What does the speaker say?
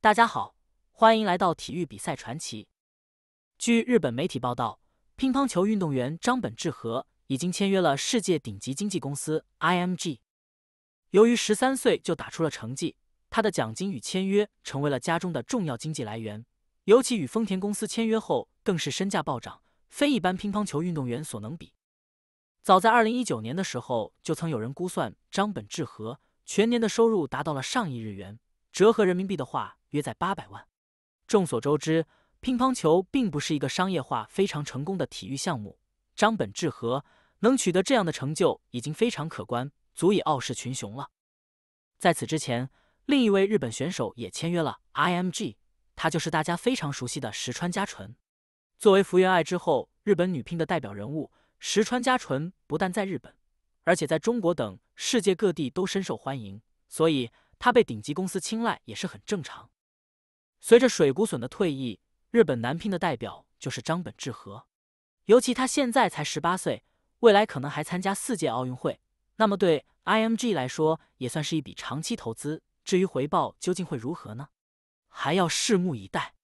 大家好，欢迎来到体育比赛传奇。据日本媒体报道，乒乓球运动员张本智和已经签约了世界顶级经纪公司 IMG。由于十三岁就打出了成绩，他的奖金与签约成为了家中的重要经济来源。尤其与丰田公司签约后，更是身价暴涨，非一般乒乓球运动员所能比。早在二零一九年的时候，就曾有人估算张本智和全年的收入达到了上亿日元，折合人民币的话。约在八百万。众所周知，乒乓球并不是一个商业化非常成功的体育项目。张本智和能取得这样的成就，已经非常可观，足以傲视群雄了。在此之前，另一位日本选手也签约了 IMG，他就是大家非常熟悉的石川佳纯。作为福原爱之后日本女乒的代表人物，石川佳纯不但在日本，而且在中国等世界各地都深受欢迎，所以她被顶级公司青睐也是很正常。随着水谷隼的退役，日本男乒的代表就是张本智和，尤其他现在才十八岁，未来可能还参加四届奥运会，那么对 IMG 来说也算是一笔长期投资。至于回报究竟会如何呢？还要拭目以待。